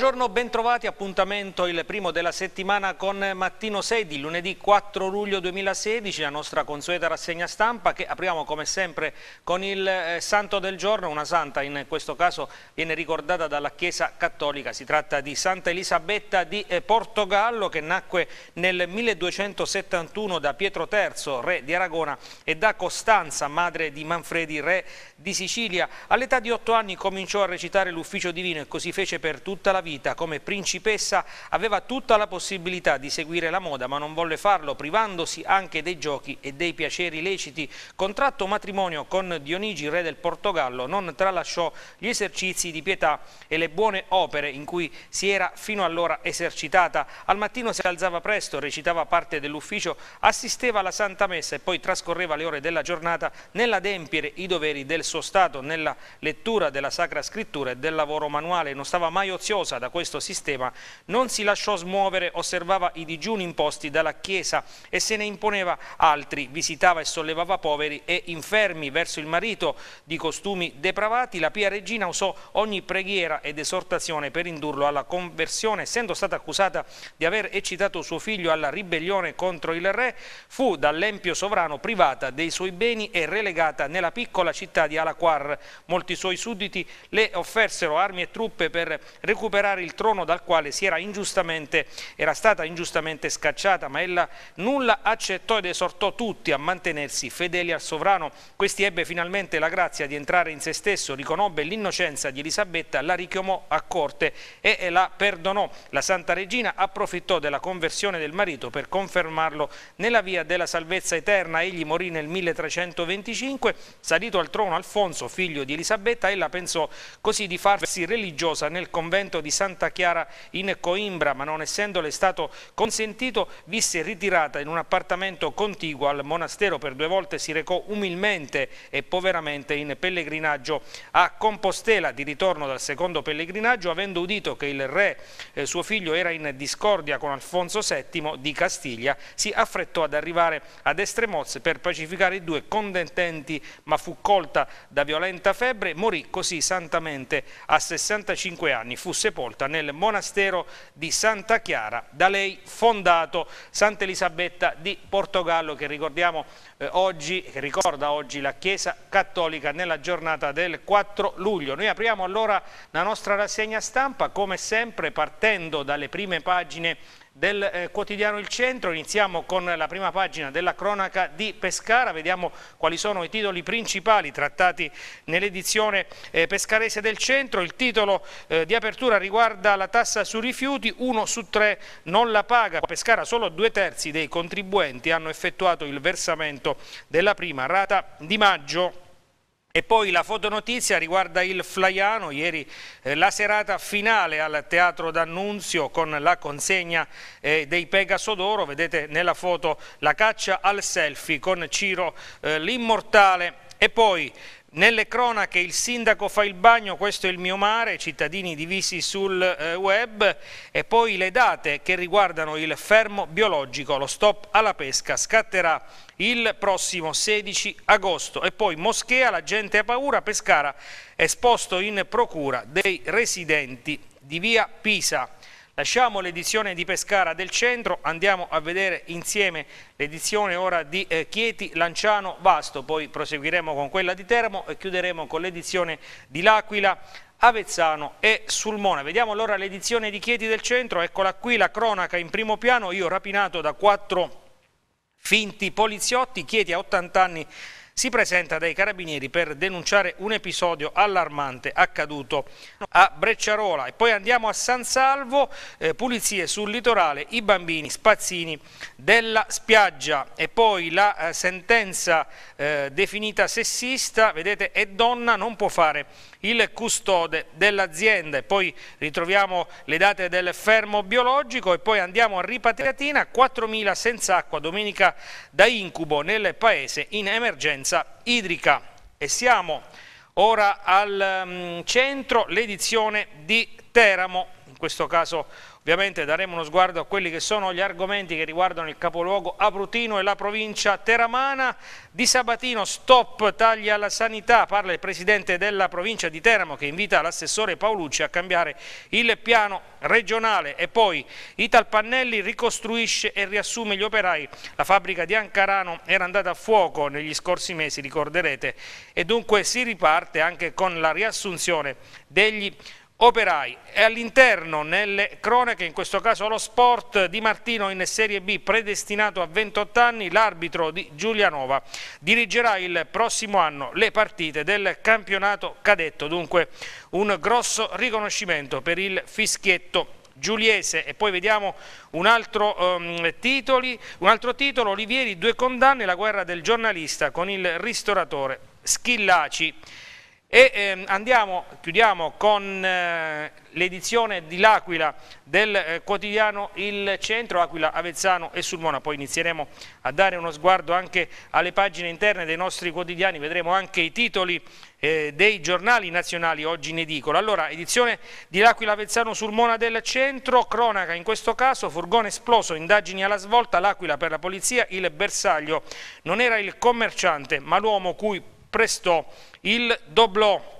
Buongiorno, bentrovati, appuntamento il primo della settimana con Mattino 6 di lunedì 4 luglio 2016, la nostra consueta rassegna stampa che apriamo come sempre con il eh, santo del giorno, una santa in questo caso viene ricordata dalla Chiesa Cattolica, si tratta di Santa Elisabetta di eh, Portogallo che nacque nel 1271 da Pietro III, re di Aragona e da Costanza, madre di Manfredi, re di Sicilia. All'età di 8 anni cominciò a recitare l'ufficio divino e così fece per tutta la vita vita come principessa, aveva tutta la possibilità di seguire la moda, ma non volle farlo, privandosi anche dei giochi e dei piaceri leciti. Contratto matrimonio con Dionigi, re del Portogallo, non tralasciò gli esercizi di pietà e le buone opere in cui si era fino allora esercitata. Al mattino si alzava presto, recitava parte dell'ufficio, assisteva alla Santa Messa e poi trascorreva le ore della giornata nell'adempiere i doveri del suo Stato, nella lettura della Sacra Scrittura e del lavoro manuale. Non stava mai oziosa, da questo sistema, non si lasciò smuovere, osservava i digiuni imposti dalla Chiesa e se ne imponeva altri, visitava e sollevava poveri e infermi verso il marito di costumi depravati, la pia regina usò ogni preghiera ed esortazione per indurlo alla conversione, essendo stata accusata di aver eccitato suo figlio alla ribellione contro il re, fu dall'empio sovrano privata dei suoi beni e relegata nella piccola città di Alaquar. Molti suoi sudditi le offersero armi e truppe per recuperare riconquistare il trono dal quale era, era stata ingiustamente scacciata, ma ella nulla accettò ed esortò tutti a mantenersi fedeli al sovrano. Questi ebbe finalmente la grazia di entrare in se stesso, riconobbe l'innocenza di Elisabetta, la richiamò a corte e la perdonò. La Santa Regina approfittò della conversione del marito per confermarlo nella via della salvezza eterna. Egli morì nel 1325, salito al trono Alfonso, figlio di Elisabetta, ella pensò così di farsi religiosa nel convento di di Santa Chiara in Coimbra, ma non essendole stato consentito, visse ritirata in un appartamento contiguo al monastero. Per due volte si recò umilmente e poveramente in pellegrinaggio a Compostela, di ritorno dal secondo pellegrinaggio, avendo udito che il re, eh, suo figlio, era in discordia con Alfonso VII di Castiglia, si affrettò ad arrivare ad Estremoz per pacificare i due contendenti, ma fu colta da violenta febbre, morì così santamente a 65 anni, fu sepolto sepolta nel monastero di Santa Chiara, da lei fondato Santa Elisabetta di Portogallo che ricordiamo eh, oggi, che ricorda oggi la Chiesa Cattolica nella giornata del 4 luglio. Noi apriamo allora la nostra rassegna stampa come sempre partendo dalle prime pagine del eh, quotidiano Il Centro. Iniziamo con la prima pagina della cronaca di Pescara, vediamo quali sono i titoli principali trattati nell'edizione eh, pescarese del Centro. Il titolo eh, di apertura riguarda la tassa sui rifiuti, uno su tre non la paga. A Pescara solo due terzi dei contribuenti hanno effettuato il versamento della prima rata di maggio. E poi la fotonotizia riguarda il Flaiano, ieri eh, la serata finale al Teatro d'Annunzio con la consegna eh, dei Pegaso d'Oro, vedete nella foto la caccia al selfie con Ciro eh, l'Immortale. E poi nelle cronache il sindaco fa il bagno, questo è il mio mare, cittadini divisi sul eh, web e poi le date che riguardano il fermo biologico, lo stop alla pesca scatterà il prossimo 16 agosto e poi Moschea, la gente ha paura, Pescara esposto in procura dei residenti di via Pisa. Lasciamo l'edizione di Pescara del centro, andiamo a vedere insieme l'edizione ora di eh, Chieti, Lanciano, Vasto, poi proseguiremo con quella di Termo e chiuderemo con l'edizione di L'Aquila, Avezzano e Sulmona. Vediamo allora l'edizione di Chieti del centro, eccola qui la cronaca in primo piano, io rapinato da quattro finti poliziotti, Chieti a 80 anni si presenta dai carabinieri per denunciare un episodio allarmante accaduto a Brecciarola. E poi andiamo a San Salvo, eh, pulizie sul litorale, i bambini spazzini della spiaggia. E poi la eh, sentenza eh, definita sessista, vedete, è donna, non può fare il custode dell'azienda e poi ritroviamo le date del fermo biologico e poi andiamo a Ripatriatina, 4.000 senza acqua domenica da incubo nel paese in emergenza idrica e siamo ora al mm, centro l'edizione di Teramo, in questo caso Ovviamente daremo uno sguardo a quelli che sono gli argomenti che riguardano il capoluogo Abrutino e la provincia teramana. Di Sabatino stop tagli alla sanità, parla il presidente della provincia di Teramo che invita l'assessore Paolucci a cambiare il piano regionale e poi Italpannelli ricostruisce e riassume gli operai. La fabbrica di Ancarano era andata a fuoco negli scorsi mesi, ricorderete, e dunque si riparte anche con la riassunzione degli operai operai e all'interno nelle cronache, in questo caso lo sport di Martino in Serie B predestinato a 28 anni, l'arbitro di Giulianova dirigerà il prossimo anno le partite del campionato cadetto, dunque un grosso riconoscimento per il fischietto Giuliese e poi vediamo un altro, um, titoli, un altro titolo, Olivieri due condanne, la guerra del giornalista con il ristoratore Schillaci. E ehm, andiamo, chiudiamo con eh, l'edizione di L'Aquila del eh, quotidiano Il Centro, Aquila, Avezzano e Sulmona, poi inizieremo a dare uno sguardo anche alle pagine interne dei nostri quotidiani, vedremo anche i titoli eh, dei giornali nazionali oggi in edicola. Allora, edizione di L'Aquila, Avezzano, Sulmona del Centro, cronaca in questo caso, furgone esploso, indagini alla svolta, L'Aquila per la polizia, il bersaglio non era il commerciante ma l'uomo cui prestò il doblò.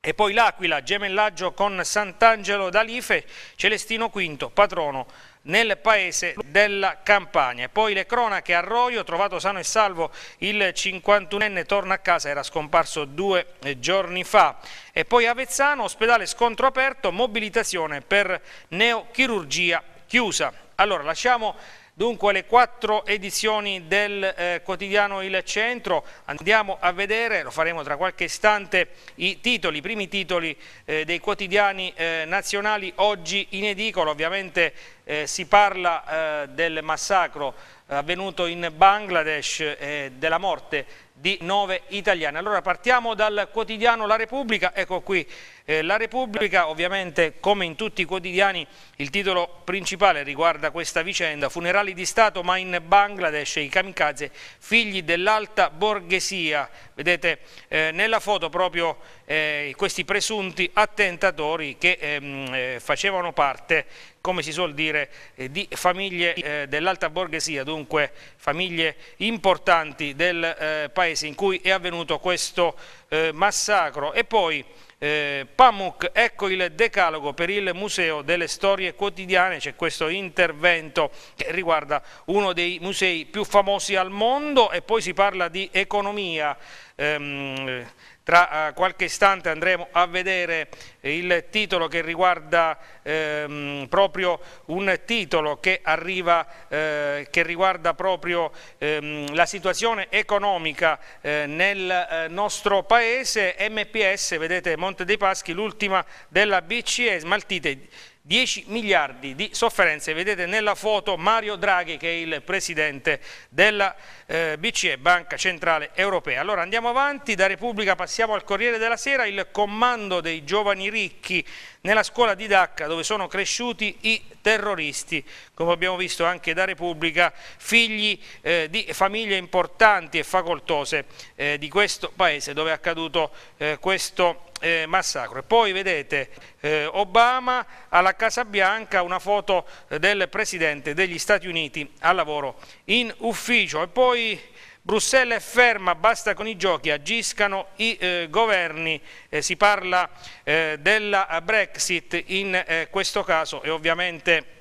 E poi l'Aquila, gemellaggio con Sant'Angelo d'Alife, Celestino V, patrono nel paese della Campania. E Poi le cronache a Roio, trovato sano e salvo il 51enne, torna a casa, era scomparso due eh, giorni fa. E poi Avezzano, ospedale scontro aperto, mobilitazione per neochirurgia chiusa. Allora lasciamo Dunque le quattro edizioni del eh, quotidiano Il Centro, andiamo a vedere, lo faremo tra qualche istante, i titoli, i primi titoli eh, dei quotidiani eh, nazionali oggi in edicolo, ovviamente eh, si parla eh, del massacro avvenuto in Bangladesh e eh, della morte di nove italiani. Allora partiamo dal quotidiano La Repubblica, ecco qui eh, la Repubblica, ovviamente, come in tutti i quotidiani, il titolo principale riguarda questa vicenda, funerali di Stato ma in Bangladesh, i kamikaze, figli dell'alta borghesia. Vedete eh, nella foto proprio eh, questi presunti attentatori che ehm, eh, facevano parte come si suol dire, eh, di famiglie eh, dell'alta borghesia, dunque famiglie importanti del eh, paese in cui è avvenuto questo eh, massacro. E poi eh, Pamuk, ecco il decalogo per il Museo delle Storie Quotidiane, c'è questo intervento che riguarda uno dei musei più famosi al mondo e poi si parla di economia. Ehm, tra eh, qualche istante andremo a vedere eh, il titolo che riguarda ehm, proprio un titolo che, arriva, eh, che riguarda proprio ehm, la situazione economica eh, nel eh, nostro paese, MPS, vedete Monte dei Paschi, l'ultima della BCE, smaltite 10 miliardi di sofferenze. Vedete nella foto Mario Draghi che è il presidente della eh, BCE, Banca Centrale Europea. Allora andiamo avanti, da Repubblica passiamo al Corriere della Sera, il comando dei giovani ricchi nella scuola di Dacca dove sono cresciuti i terroristi, come abbiamo visto anche da Repubblica, figli eh, di famiglie importanti e facoltose eh, di questo paese dove è accaduto eh, questo eh, massacro. E poi vedete eh, Obama alla Casa Bianca, una foto del Presidente degli Stati Uniti al lavoro in ufficio. E poi Bruxelles è ferma, basta con i giochi, agiscano i eh, governi, eh, si parla eh, della Brexit in eh, questo caso e ovviamente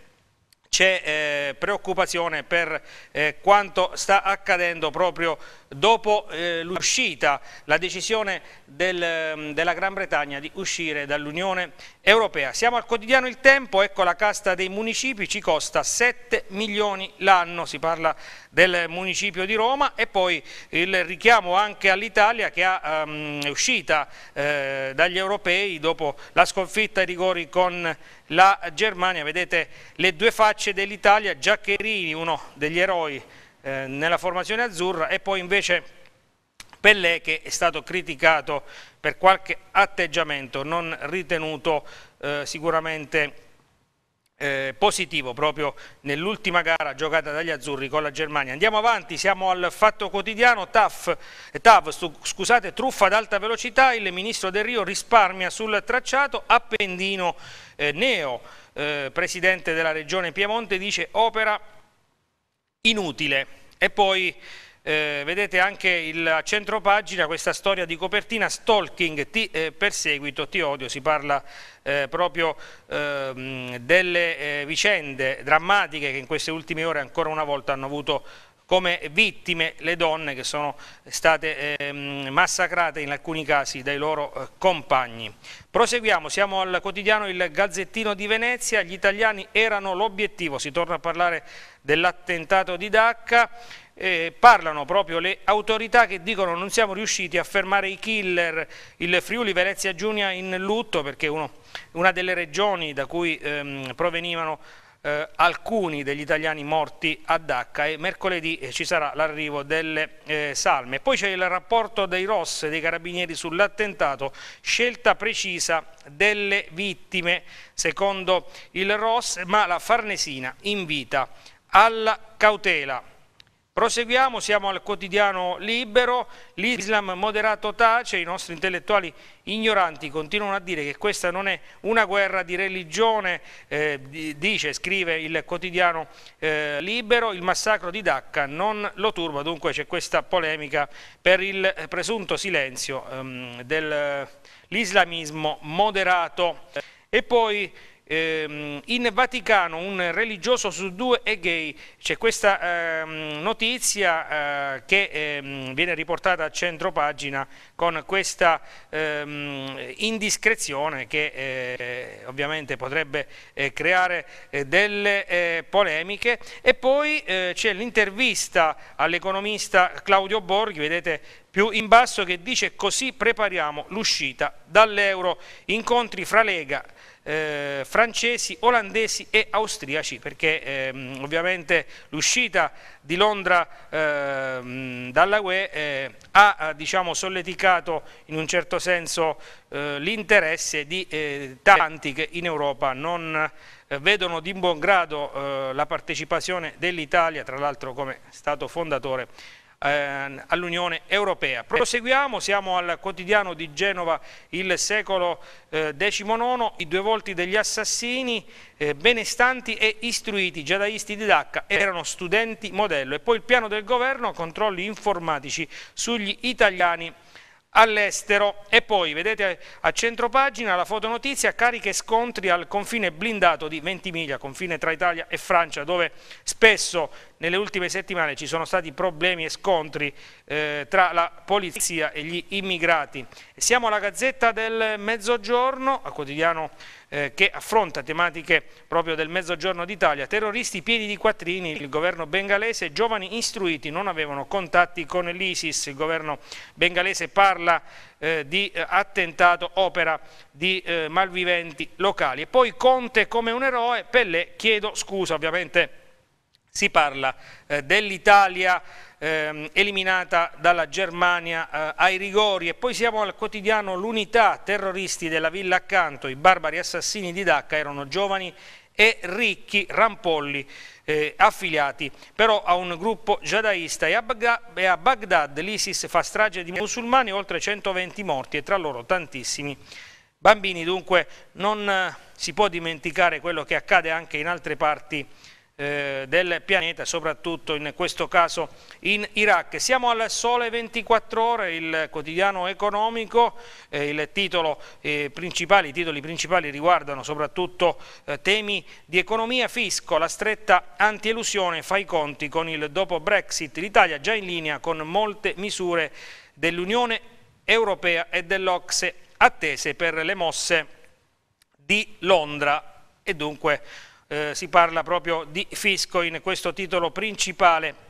c'è eh, preoccupazione per eh, quanto sta accadendo proprio dopo eh, l'uscita, la decisione del, mm, della Gran Bretagna di uscire dall'Unione Europea. Siamo al quotidiano Il Tempo, ecco la casta dei municipi, ci costa 7 milioni l'anno, si parla del municipio di Roma e poi il richiamo anche all'Italia che ha, um, mm, è uscita eh, dagli europei dopo la sconfitta ai rigori con la Germania, vedete le due facce dell'Italia, Giaccherini, uno degli eroi eh, nella formazione azzurra e poi invece Pellè che è stato criticato per qualche atteggiamento non ritenuto eh, sicuramente eh, positivo proprio nell'ultima gara giocata dagli azzurri con la Germania. Andiamo avanti, siamo al fatto quotidiano, TAF, TAV, scusate, truffa ad alta velocità, il ministro Del Rio risparmia sul tracciato, Appendino eh, Neo, eh, presidente della regione Piemonte, dice opera inutile. E poi eh, vedete anche il centro pagina, questa storia di copertina, stalking, ti eh, perseguito, ti odio, si parla eh, proprio ehm, delle eh, vicende drammatiche che in queste ultime ore ancora una volta hanno avuto come vittime le donne che sono state eh, massacrate in alcuni casi dai loro eh, compagni. Proseguiamo, siamo al quotidiano Il Gazzettino di Venezia, gli italiani erano l'obiettivo, si torna a parlare dell'attentato di Dacca, eh, parlano proprio le autorità che dicono non siamo riusciti a fermare i killer, il Friuli Venezia Giunia in lutto perché uno, una delle regioni da cui ehm, provenivano eh, alcuni degli italiani morti a Dacca e mercoledì eh, ci sarà l'arrivo delle eh, salme. Poi c'è il rapporto dei ROS, dei carabinieri sull'attentato, scelta precisa delle vittime secondo il ROS, ma la Farnesina invita alla cautela. Proseguiamo, siamo al quotidiano libero, l'Islam moderato tace, i nostri intellettuali ignoranti continuano a dire che questa non è una guerra di religione, eh, dice, scrive il quotidiano eh, libero, il massacro di Dacca non lo turba, dunque c'è questa polemica per il presunto silenzio ehm, dell'islamismo eh, moderato. E poi Ehm, in Vaticano un religioso su due è gay, c'è questa ehm, notizia eh, che ehm, viene riportata a centro pagina con questa ehm, indiscrezione che eh, ovviamente potrebbe eh, creare eh, delle eh, polemiche e poi eh, c'è l'intervista all'economista Claudio Borghi, vedete più in basso che dice così prepariamo l'uscita dall'euro, incontri fra Lega eh, francesi, olandesi e austriaci, perché ehm, ovviamente l'uscita di Londra ehm, dalla UE eh, ha eh, diciamo, solleticato in un certo senso eh, l'interesse di eh, tanti che in Europa non eh, vedono di buon grado la partecipazione dell'Italia, tra l'altro come Stato fondatore eh, all'Unione Europea. Proseguiamo, siamo al quotidiano di Genova il secolo XIX, eh, i due volti degli assassini, eh, benestanti e istruiti, giadaisti di Dacca, erano studenti modello e poi il piano del governo controlli informatici sugli italiani all'estero. E poi, vedete a centro pagina la fotonotizia, cariche e scontri al confine blindato di Ventimiglia, confine tra Italia e Francia, dove spesso nelle ultime settimane ci sono stati problemi e scontri eh, tra la polizia e gli immigrati. Siamo alla Gazzetta del Mezzogiorno, a quotidiano eh, che affronta tematiche proprio del Mezzogiorno d'Italia. Terroristi pieni di quattrini, il governo bengalese, giovani istruiti non avevano contatti con l'ISIS. Il governo bengalese parla eh, di eh, attentato, opera di eh, malviventi locali. E poi Conte come un eroe, Pellè chiedo scusa ovviamente si parla eh, dell'Italia eh, eliminata dalla Germania eh, ai rigori e poi siamo al quotidiano l'unità terroristi della villa accanto, i barbari assassini di Dacca erano giovani e ricchi rampolli eh, affiliati però a un gruppo jihadista e, e a Baghdad l'ISIS fa strage di musulmani oltre 120 morti e tra loro tantissimi bambini dunque non eh, si può dimenticare quello che accade anche in altre parti eh, del pianeta, soprattutto in questo caso in Iraq. Siamo al sole 24 ore, il quotidiano economico, eh, titolo, eh, i titoli principali riguardano soprattutto eh, temi di economia, fisco, la stretta antielusione fa i conti con il dopo Brexit, l'Italia già in linea con molte misure dell'Unione Europea e dell'Ocse attese per le mosse di Londra e dunque eh, si parla proprio di fisco in questo titolo principale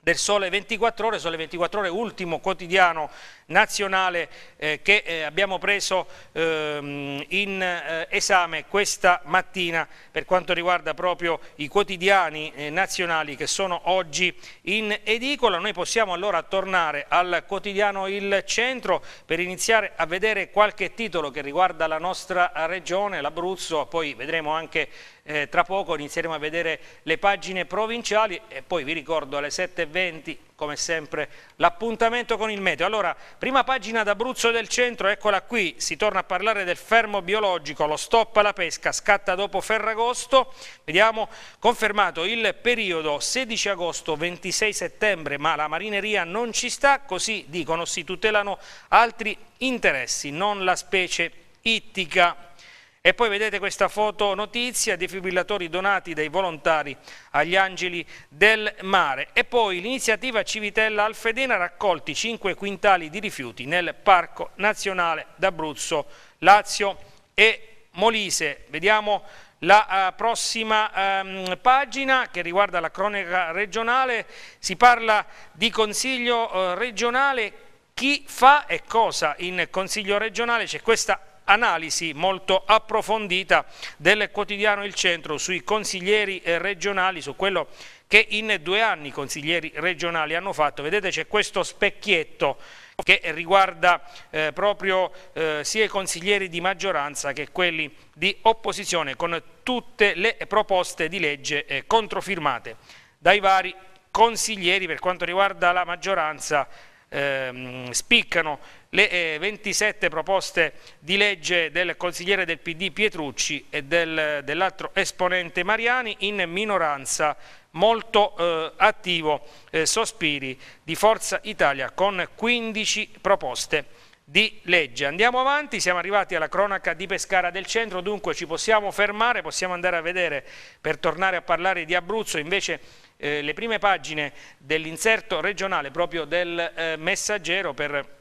del Sole 24 Ore, Sole 24 Ore, ultimo quotidiano nazionale eh, che eh, abbiamo preso ehm, in eh, esame questa mattina per quanto riguarda proprio i quotidiani eh, nazionali che sono oggi in edicola. Noi possiamo allora tornare al quotidiano Il Centro per iniziare a vedere qualche titolo che riguarda la nostra regione, l'Abruzzo, poi vedremo anche eh, tra poco, inizieremo a vedere le pagine provinciali e poi vi ricordo alle 7.20 come sempre l'appuntamento con il meteo. Allora, prima pagina d'Abruzzo del centro, eccola qui, si torna a parlare del fermo biologico, lo stop alla pesca scatta dopo Ferragosto, vediamo confermato il periodo 16 agosto-26 settembre, ma la marineria non ci sta, così dicono si tutelano altri interessi, non la specie ittica. E poi vedete questa foto notizia, defibrillatori donati dai volontari agli angeli del mare. E poi l'iniziativa Civitella Alfedena raccolti 5 quintali di rifiuti nel Parco Nazionale d'Abruzzo, Lazio e Molise. Vediamo la uh, prossima um, pagina che riguarda la cronaca regionale. Si parla di consiglio uh, regionale chi fa e cosa in Consiglio regionale, c'è questa analisi molto approfondita del quotidiano Il Centro sui consiglieri eh, regionali, su quello che in due anni i consiglieri regionali hanno fatto. Vedete c'è questo specchietto che riguarda eh, proprio eh, sia i consiglieri di maggioranza che quelli di opposizione con tutte le proposte di legge eh, controfirmate dai vari consiglieri per quanto riguarda la maggioranza ehm, spiccano le eh, 27 proposte di legge del consigliere del PD Pietrucci e del, dell'altro esponente Mariani in minoranza molto eh, attivo eh, Sospiri di Forza Italia con 15 proposte di legge. Andiamo avanti, siamo arrivati alla cronaca di Pescara del Centro, dunque ci possiamo fermare, possiamo andare a vedere per tornare a parlare di Abruzzo, invece eh, le prime pagine dell'inserto regionale proprio del eh, Messaggero per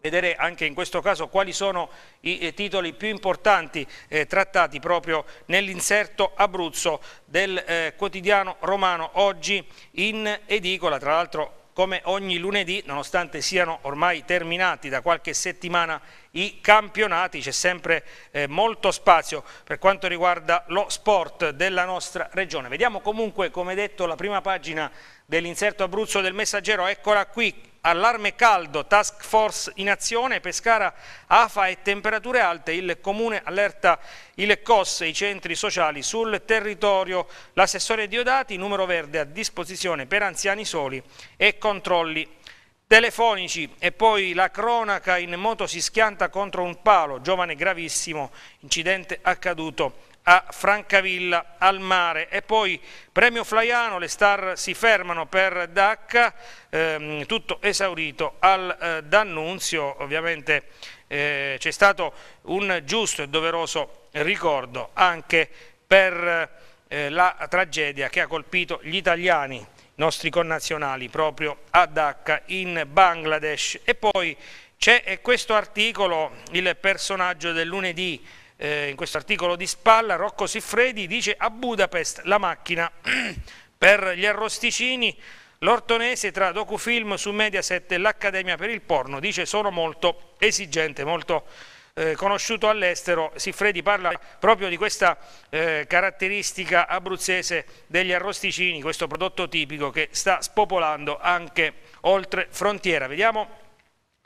vedere anche in questo caso quali sono i eh, titoli più importanti eh, trattati proprio nell'inserto Abruzzo del eh, quotidiano romano oggi in edicola, tra l'altro come ogni lunedì, nonostante siano ormai terminati da qualche settimana i campionati, c'è sempre eh, molto spazio per quanto riguarda lo sport della nostra regione. Vediamo comunque, come detto, la prima pagina dell'inserto Abruzzo del Messaggero, eccola qui, Allarme caldo, task force in azione, Pescara, AFA e temperature alte, il comune allerta il COS, i centri sociali sul territorio, l'assessore Diodati, numero verde a disposizione per anziani soli e controlli telefonici e poi la cronaca in moto si schianta contro un palo, giovane gravissimo, incidente accaduto a Francavilla al mare e poi premio Flaiano, le star si fermano per Dacca, ehm, tutto esaurito al eh, D'Annunzio, ovviamente eh, c'è stato un giusto e doveroso ricordo anche per eh, la tragedia che ha colpito gli italiani i nostri connazionali proprio a Dacca in Bangladesh e poi c'è questo articolo il personaggio del lunedì eh, in questo articolo di spalla, Rocco Siffredi dice a Budapest la macchina per gli arrosticini, l'ortonese tra docufilm su Mediaset e l'Accademia per il porno, dice sono molto esigente, molto eh, conosciuto all'estero, Siffredi parla proprio di questa eh, caratteristica abruzzese degli arrosticini, questo prodotto tipico che sta spopolando anche oltre frontiera. Vediamo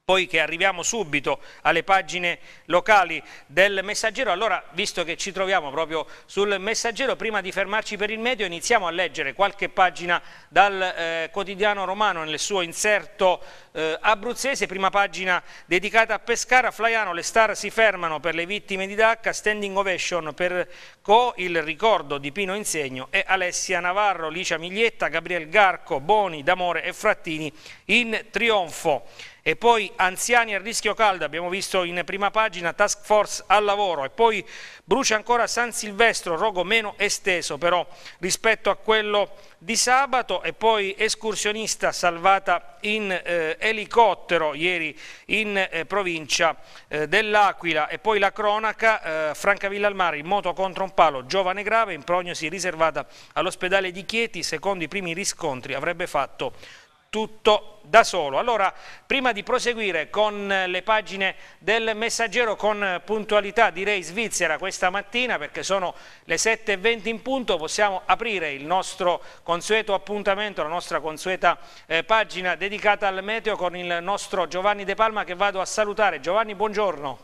poi che arriviamo subito alle pagine locali del messaggero, allora visto che ci troviamo proprio sul messaggero, prima di fermarci per il medio iniziamo a leggere qualche pagina dal eh, quotidiano romano nel suo inserto eh, abruzzese, prima pagina dedicata a Pescara, Flaiano, le star si fermano per le vittime di Dacca, standing ovation per Co, il ricordo di Pino Insegno e Alessia Navarro, Licia Miglietta, Gabriel Garco, Boni, D'Amore e Frattini in trionfo e poi anziani a rischio caldo, abbiamo visto in prima pagina, task force al lavoro e poi brucia ancora San Silvestro, rogo meno esteso però rispetto a quello di sabato e poi escursionista salvata in eh, elicottero ieri in eh, provincia eh, dell'Aquila e poi la cronaca eh, Francavilla al mare in moto contro un palo giovane grave in prognosi riservata all'ospedale di Chieti secondo i primi riscontri avrebbe fatto tutto da solo. Allora, prima di proseguire con eh, le pagine del messaggero con eh, puntualità, direi Svizzera questa mattina, perché sono le 7.20 in punto, possiamo aprire il nostro consueto appuntamento, la nostra consueta eh, pagina dedicata al meteo con il nostro Giovanni De Palma che vado a salutare. Giovanni, buongiorno.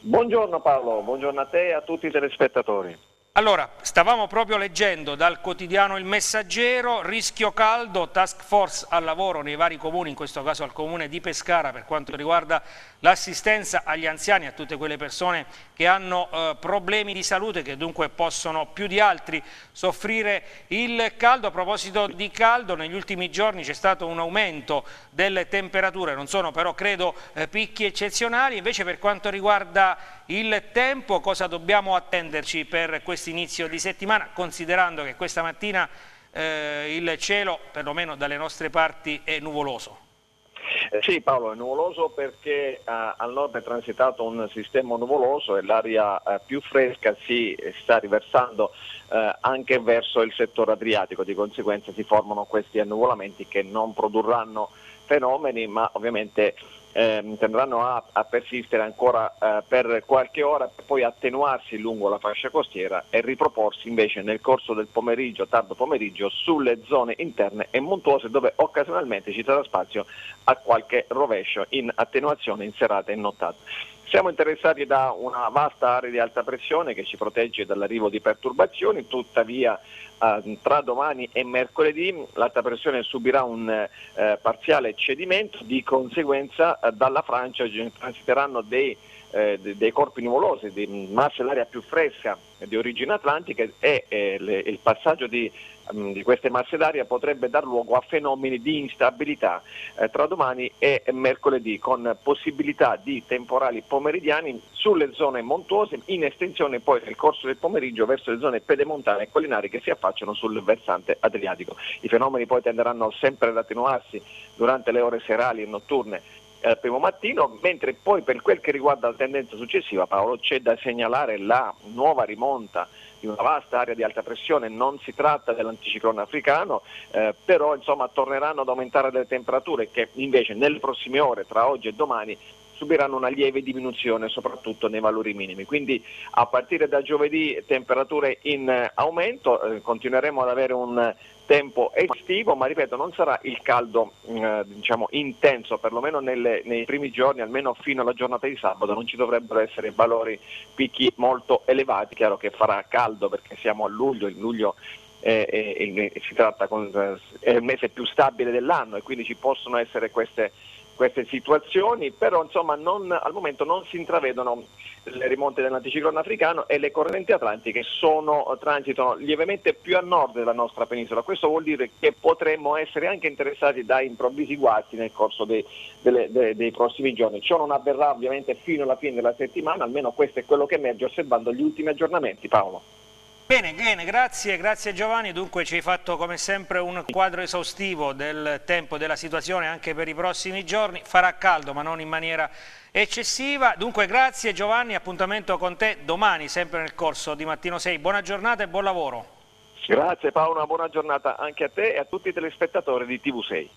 Buongiorno Paolo, buongiorno a te e a tutti i telespettatori. Allora, stavamo proprio leggendo dal quotidiano Il Messaggero, rischio caldo, task force al lavoro nei vari comuni, in questo caso al comune di Pescara per quanto riguarda l'assistenza agli anziani, a tutte quelle persone che hanno eh, problemi di salute, che dunque possono più di altri soffrire il caldo. A proposito di caldo, negli ultimi giorni c'è stato un aumento delle temperature, non sono però credo eh, picchi eccezionali, invece per quanto riguarda il tempo, cosa dobbiamo attenderci per questo inizio di settimana, considerando che questa mattina eh, il cielo, perlomeno dalle nostre parti, è nuvoloso? Eh, sì Paolo, è nuvoloso perché uh, al nord è transitato un sistema nuvoloso e l'aria uh, più fresca si sta riversando uh, anche verso il settore adriatico, di conseguenza si formano questi annuvolamenti che non produrranno fenomeni, ma ovviamente eh, tenderanno a, a, persistere ancora eh, per qualche ora per poi attenuarsi lungo la fascia costiera e riproporsi invece nel corso del pomeriggio, tardo pomeriggio, sulle zone interne e montuose dove occasionalmente ci sarà spazio a qualche rovescio in attenuazione in serata e nottata. Siamo interessati da una vasta area di alta pressione che ci protegge dall'arrivo di perturbazioni, tuttavia eh, tra domani e mercoledì l'alta pressione subirà un eh, parziale cedimento, di conseguenza eh, dalla Francia transiteranno dei, dei corpi nuvolosi, di masse dell'aria più fresca di origine atlantica e il passaggio di Ehm, di queste masse d'aria potrebbe dar luogo a fenomeni di instabilità eh, tra domani e mercoledì con possibilità di temporali pomeridiani sulle zone montuose in estensione poi nel corso del pomeriggio verso le zone pedemontane e collinari che si affacciano sul versante adriatico. I fenomeni poi tenderanno sempre ad attenuarsi durante le ore serali e notturne eh, al primo mattino, mentre poi per quel che riguarda la tendenza successiva, Paolo, c'è da segnalare la nuova rimonta di una vasta area di alta pressione, non si tratta dell'anticiclone africano, eh, però insomma torneranno ad aumentare le temperature che invece nelle prossime ore, tra oggi e domani, subiranno una lieve diminuzione soprattutto nei valori minimi. Quindi a partire da giovedì temperature in eh, aumento, eh, continueremo ad avere un tempo estivo, ma ripeto non sarà il caldo mm, eh, diciamo, intenso, perlomeno nelle, nei primi giorni, almeno fino alla giornata di sabato, non ci dovrebbero essere valori picchi molto elevati, chiaro che farà caldo perché siamo a luglio, in luglio eh, eh, si tratta con, eh, è il mese più stabile dell'anno e quindi ci possono essere queste queste situazioni, però insomma, non, al momento non si intravedono le rimonte dell'anticiclone africano e le correnti atlantiche sono, transitano lievemente più a nord della nostra penisola. Questo vuol dire che potremmo essere anche interessati da improvvisi guasti nel corso dei, delle, dei, dei prossimi giorni. Ciò non avverrà ovviamente fino alla fine della settimana, almeno questo è quello che emerge osservando gli ultimi aggiornamenti. Paolo. Bene, bene, grazie, grazie Giovanni, dunque ci hai fatto come sempre un quadro esaustivo del tempo, della situazione anche per i prossimi giorni, farà caldo ma non in maniera eccessiva, dunque grazie Giovanni, appuntamento con te domani sempre nel corso di Mattino 6, buona giornata e buon lavoro. Grazie Paolo, buona giornata anche a te e a tutti i telespettatori di TV6.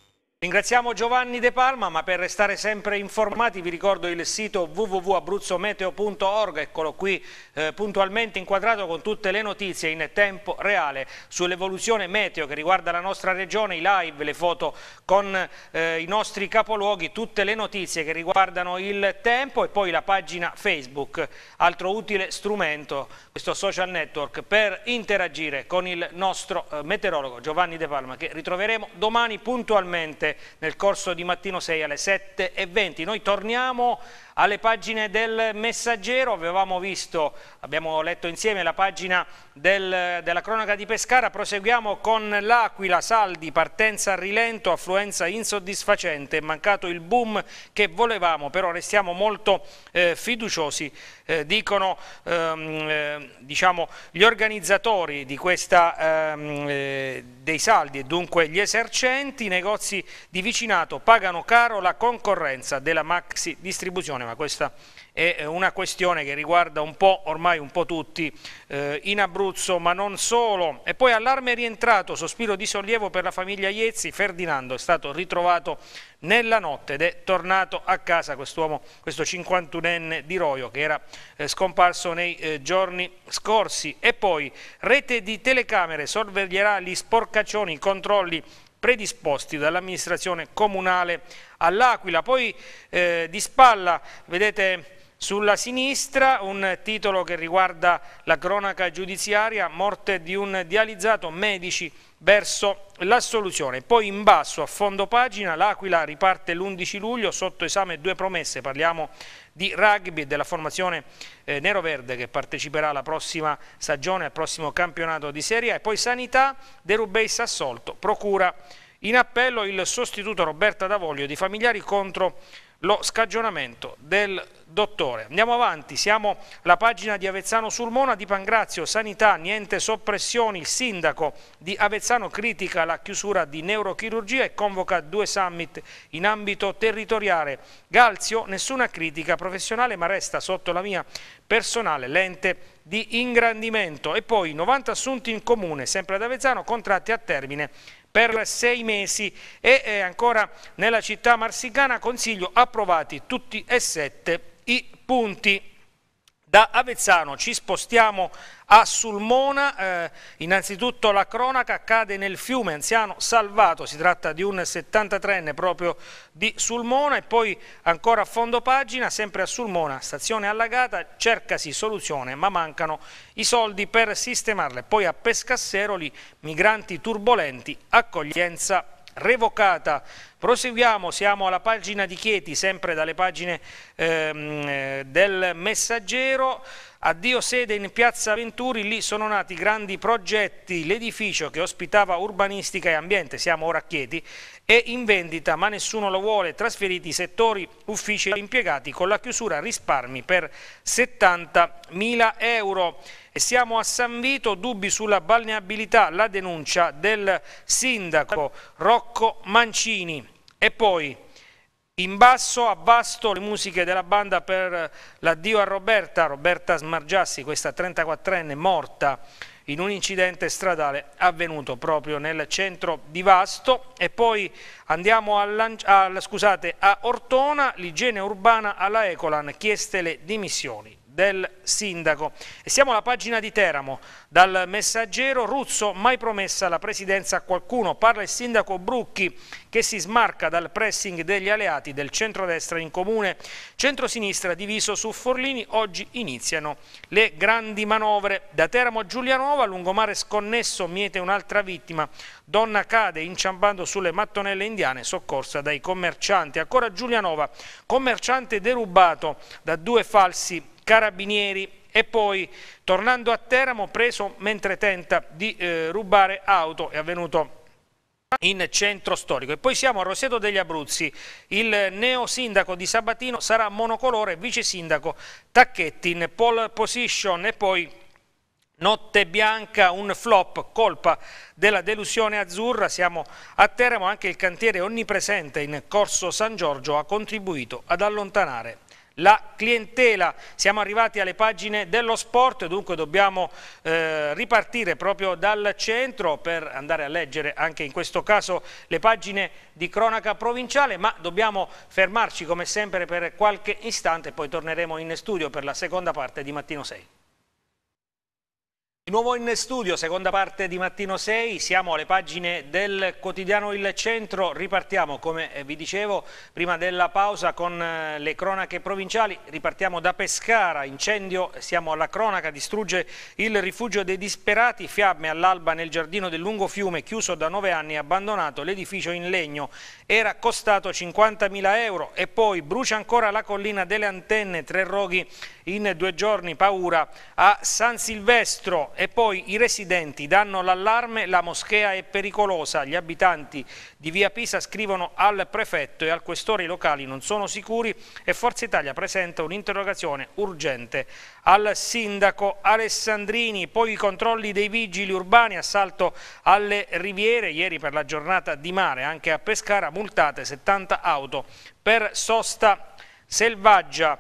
Ringraziamo Giovanni De Palma, ma per restare sempre informati vi ricordo il sito www.abruzzometeo.org, eccolo qui eh, puntualmente inquadrato con tutte le notizie in tempo reale sull'evoluzione meteo che riguarda la nostra regione, i live, le foto con eh, i nostri capoluoghi, tutte le notizie che riguardano il tempo e poi la pagina Facebook, altro utile strumento, questo social network, per interagire con il nostro eh, meteorologo Giovanni De Palma che ritroveremo domani puntualmente nel corso di mattino 6 alle 7.20. Noi torniamo alle pagine del Messaggero, avevamo visto, abbiamo letto insieme la pagina del, della cronaca di Pescara, proseguiamo con l'Aquila, Saldi, partenza a rilento, affluenza insoddisfacente, è mancato il boom che volevamo, però restiamo molto eh, fiduciosi, eh, dicono ehm, eh, diciamo, gli organizzatori di questa, ehm, eh, dei saldi e dunque gli esercenti, i negozi di vicinato pagano caro la concorrenza della maxi distribuzione questione, ma questa è eh, una questione che riguarda un po', ormai un po' tutti, eh, in Abruzzo, ma non solo. E poi allarme rientrato, sospiro di sollievo per la famiglia Iezzi, Ferdinando è stato ritrovato nella notte ed è tornato a casa quest'uomo, questo 51enne di Roio che era eh, scomparso nei eh, giorni scorsi. E poi rete di telecamere sorveglierà gli sporcaccioni, i controlli predisposti dall'amministrazione comunale all'Aquila. Poi eh, di spalla vedete sulla sinistra un titolo che riguarda la cronaca giudiziaria, morte di un dializzato, medici verso l'assoluzione. Poi in basso a fondo pagina l'Aquila riparte l'11 luglio sotto esame due promesse, parliamo di di rugby e della formazione eh, nero-verde che parteciperà alla prossima stagione, al prossimo campionato di Serie A. E poi Sanità, De Rubeis assolto, procura in appello il sostituto Roberta D'Avoglio di familiari contro lo scagionamento del dottore. Andiamo avanti, siamo alla pagina di Avezzano Sulmona di Pangrazio, sanità, niente soppressioni, il sindaco di Avezzano critica la chiusura di neurochirurgia e convoca due summit in ambito territoriale. Galzio, nessuna critica professionale ma resta sotto la mia personale lente di ingrandimento e poi 90 assunti in comune, sempre ad Avezzano, contratti a termine per sei mesi e eh, ancora nella città marsicana consiglio approvati tutti e sette i punti. Da Avezzano ci spostiamo a Sulmona, eh, innanzitutto la cronaca cade nel fiume, anziano salvato, si tratta di un 73enne proprio di Sulmona e poi ancora a fondo pagina, sempre a Sulmona, stazione allagata, cercasi soluzione ma mancano i soldi per sistemarle, poi a Pescasseroli, migranti turbolenti, accoglienza revocata. Proseguiamo, siamo alla pagina di Chieti, sempre dalle pagine ehm, del Messaggero. Addio sede in Piazza Venturi, lì sono nati grandi progetti, l'edificio che ospitava urbanistica e ambiente, siamo ora a Chieti, è in vendita ma nessuno lo vuole, trasferiti i settori, uffici e impiegati con la chiusura risparmi per 70.000 euro e siamo a San Vito, dubbi sulla balneabilità, la denuncia del sindaco Rocco Mancini. E poi in basso a vasto le musiche della banda per l'addio a Roberta, Roberta Smargiassi, questa 34enne morta in un incidente stradale avvenuto proprio nel centro di Vasto e poi andiamo a, a, scusate, a Ortona, l'igiene urbana alla Ecolan chieste le dimissioni del sindaco. E siamo alla pagina di Teramo, dal messaggero Ruzzo, mai promessa la presidenza a qualcuno, parla il sindaco Brucchi che si smarca dal pressing degli alleati del centrodestra in comune, centrosinistra diviso su Forlini, oggi iniziano le grandi manovre. Da Teramo a Giulianova, lungomare sconnesso, miete un'altra vittima, donna cade inciambando sulle mattonelle indiane, soccorsa dai commercianti. Ancora Giulianova, commerciante derubato da due falsi carabinieri e poi tornando a Teramo preso mentre tenta di eh, rubare auto, è avvenuto in centro storico. E poi siamo a Roseto degli Abruzzi, il neo sindaco di Sabatino sarà monocolore, vice sindaco Tacchetti in pole position e poi Notte bianca, un flop, colpa della delusione azzurra, siamo a Teramo, anche il cantiere onnipresente in Corso San Giorgio ha contribuito ad allontanare la clientela. Siamo arrivati alle pagine dello sport, dunque dobbiamo eh, ripartire proprio dal centro per andare a leggere anche in questo caso le pagine di cronaca provinciale, ma dobbiamo fermarci come sempre per qualche istante e poi torneremo in studio per la seconda parte di Mattino 6. Di nuovo in studio, seconda parte di Mattino 6, siamo alle pagine del quotidiano Il Centro, ripartiamo come eh, vi dicevo prima della pausa con eh, le cronache provinciali, ripartiamo da Pescara, incendio, siamo alla cronaca, distrugge il rifugio dei disperati, fiamme all'alba nel giardino del lungo fiume, chiuso da nove anni, abbandonato, l'edificio in legno era costato 50.000 euro e poi brucia ancora la collina delle antenne, tre roghi in due giorni, paura a San Silvestro e poi i residenti danno l'allarme, la moschea è pericolosa, gli abitanti di via Pisa scrivono al prefetto e al questore i locali non sono sicuri e Forza Italia presenta un'interrogazione urgente al sindaco Alessandrini, poi i controlli dei vigili urbani, assalto alle riviere, ieri per la giornata di mare anche a Pescara, multate 70 auto per sosta selvaggia.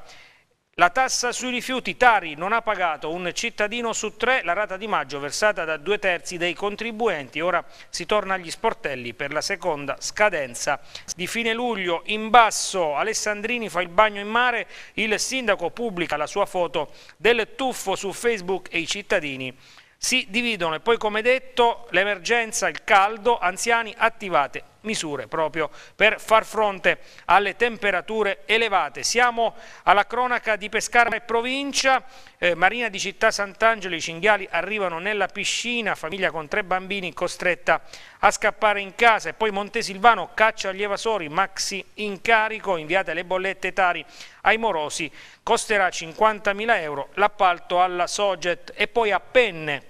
La tassa sui rifiuti Tari non ha pagato un cittadino su tre la rata di maggio versata da due terzi dei contribuenti. Ora si torna agli sportelli per la seconda scadenza di fine luglio. In basso Alessandrini fa il bagno in mare, il sindaco pubblica la sua foto del tuffo su Facebook e i cittadini si dividono e poi come detto l'emergenza, il caldo, anziani attivate misure proprio per far fronte alle temperature elevate. Siamo alla cronaca di Pescara e provincia, eh, Marina di Città Sant'Angelo, i cinghiali arrivano nella piscina, famiglia con tre bambini costretta a scappare in casa e poi Montesilvano caccia agli evasori, maxi incarico, inviate le bollette tari ai morosi, costerà 50.000 euro l'appalto alla Soget e poi a Penne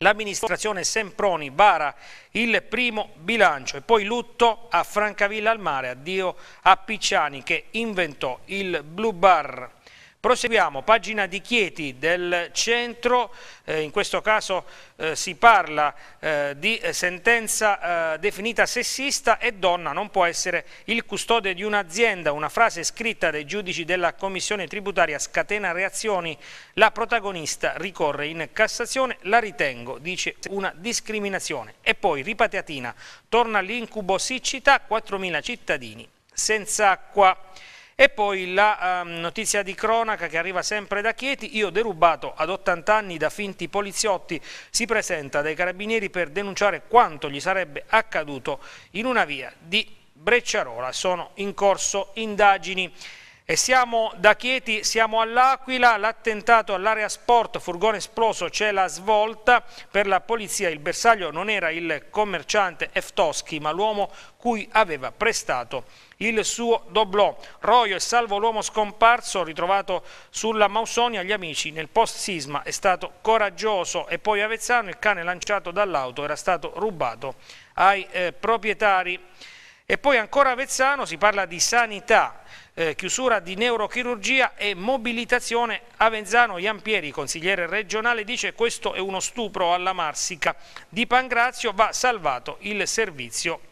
l'amministrazione Semproni vara il primo bilancio e poi lutto a Francavilla al mare, addio a Picciani che inventò il Blue Bar. Proseguiamo, pagina di Chieti del centro, eh, in questo caso eh, si parla eh, di eh, sentenza eh, definita sessista e donna non può essere il custode di un'azienda, una frase scritta dai giudici della commissione tributaria scatena reazioni, la protagonista ricorre in Cassazione, la ritengo, dice una discriminazione. E poi ripateatina, torna l'incubo siccità, 4.000 cittadini senza acqua. E poi la um, notizia di cronaca che arriva sempre da Chieti, io derubato ad 80 anni da finti poliziotti, si presenta dai carabinieri per denunciare quanto gli sarebbe accaduto in una via di Brecciarola. Sono in corso indagini. E siamo da Chieti, siamo all'Aquila, l'attentato all'area sport, furgone esploso, c'è la svolta per la polizia. Il bersaglio non era il commerciante Eftoschi, ma l'uomo cui aveva prestato il suo doblò. Roio e salvo l'uomo scomparso, ritrovato sulla Mausonia, gli amici nel post-sisma è stato coraggioso e poi Avezzano, il cane lanciato dall'auto era stato rubato ai eh, proprietari. E poi ancora Avezzano si parla di sanità, eh, chiusura di neurochirurgia e mobilitazione Avenzano Iampieri, consigliere regionale, dice questo è uno stupro alla Marsica di Pangrazio, va salvato il servizio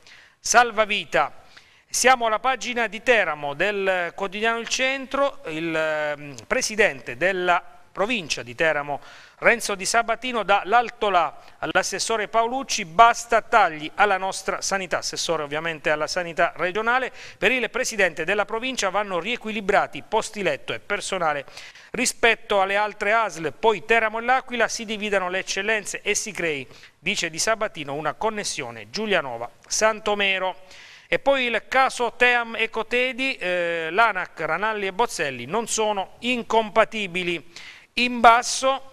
salvavita. Siamo alla pagina di Teramo del quotidiano Il Centro, il ehm, presidente della provincia di Teramo. Renzo Di Sabatino l'Altolà all'assessore Paolucci, basta tagli alla nostra sanità, assessore ovviamente alla sanità regionale, per il presidente della provincia vanno riequilibrati posti letto e personale rispetto alle altre ASL, poi Teramo e L'Aquila si dividano le eccellenze e si crei, dice Di Sabatino, una connessione Giulianova-Santomero. E poi il caso Team Ecotedi, eh, Lanac, Ranalli e Bozzelli non sono incompatibili. In basso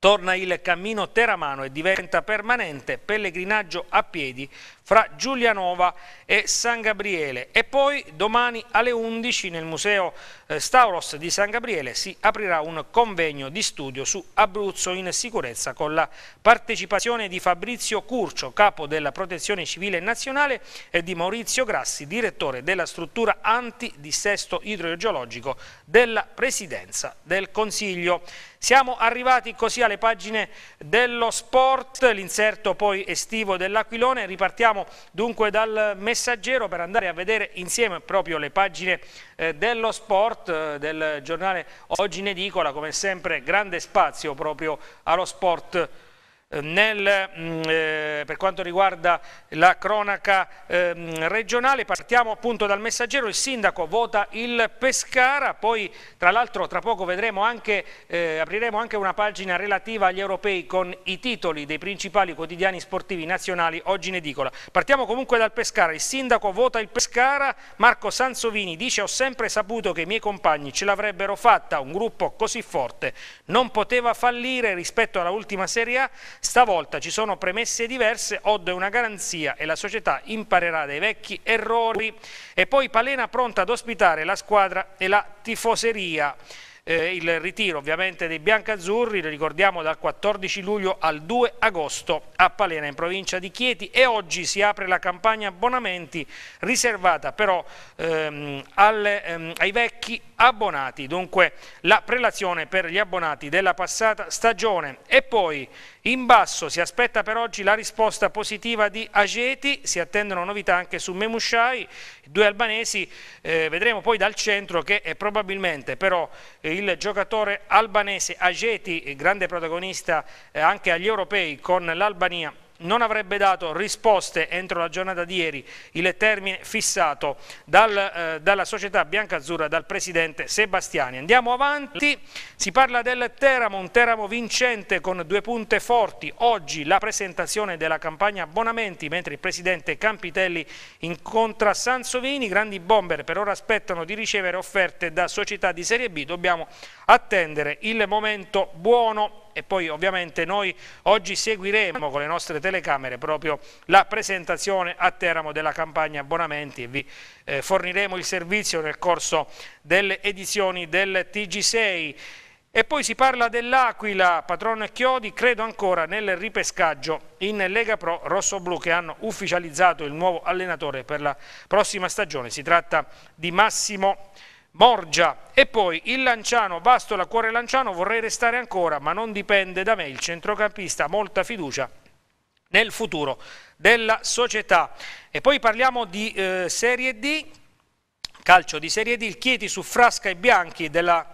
torna il cammino teramano e diventa permanente pellegrinaggio a piedi fra Giulianova e San Gabriele e poi domani alle 11 nel Museo eh, Stauros di San Gabriele si aprirà un convegno di studio su Abruzzo in sicurezza con la partecipazione di Fabrizio Curcio, capo della Protezione Civile Nazionale e di Maurizio Grassi, direttore della struttura antidissesto idrogeologico della Presidenza del Consiglio. Siamo arrivati così alle pagine dello sport, l'inserto poi estivo dell'Aquilone, ripartiamo Partiamo dunque dal messaggero per andare a vedere insieme proprio le pagine eh, dello sport, eh, del giornale Oggi in Edicola, come sempre grande spazio proprio allo sport eh, nel, mm, eh, per quanto riguarda la cronaca eh, regionale partiamo appunto dal messaggero, il sindaco vota il Pescara, poi tra l'altro tra poco vedremo anche, eh, apriremo anche una pagina relativa agli europei con i titoli dei principali quotidiani sportivi nazionali oggi in edicola. Partiamo comunque dal Pescara, il sindaco vota il Pescara, Marco Sansovini dice ho sempre saputo che i miei compagni ce l'avrebbero fatta, un gruppo così forte non poteva fallire rispetto alla ultima Serie A, Stavolta ci sono premesse diverse, Odd è una garanzia e la società imparerà dai vecchi errori. E poi Palena pronta ad ospitare la squadra e la tifoseria. Eh, il ritiro ovviamente dei biancazzurri, lo ricordiamo dal 14 luglio al 2 agosto a Palena in provincia di Chieti e oggi si apre la campagna abbonamenti riservata però ehm, alle, ehm, ai vecchi abbonati, dunque la prelazione per gli abbonati della passata stagione. E poi in basso si aspetta per oggi la risposta positiva di Ageti, si attendono novità anche su Memushai, due albanesi, eh, vedremo poi dal centro che è probabilmente però eh, il giocatore albanese Ageti, eh, grande protagonista eh, anche agli europei con l'Albania non avrebbe dato risposte entro la giornata di ieri il termine fissato dal, eh, dalla società biancazzurra dal presidente Sebastiani. Andiamo avanti, si parla del Teramo, un Teramo vincente con due punte forti, oggi la presentazione della campagna abbonamenti mentre il presidente Campitelli incontra Sansovini, I grandi bomber per ora aspettano di ricevere offerte da società di Serie B, dobbiamo attendere il momento buono e poi ovviamente noi oggi seguiremo con le nostre telecamere proprio la presentazione a Teramo della campagna abbonamenti e vi eh, forniremo il servizio nel corso delle edizioni del TG6. E poi si parla dell'Aquila, Patrone Chiodi, credo ancora nel ripescaggio in Lega Pro Rosso-Blu che hanno ufficializzato il nuovo allenatore per la prossima stagione. Si tratta di Massimo Morgia e poi il Lanciano, Bastola, Cuore Lanciano, vorrei restare ancora, ma non dipende da me, il centrocampista ha molta fiducia nel futuro della società. E poi parliamo di eh, Serie D, calcio di Serie D, il Chieti su Frasca e Bianchi della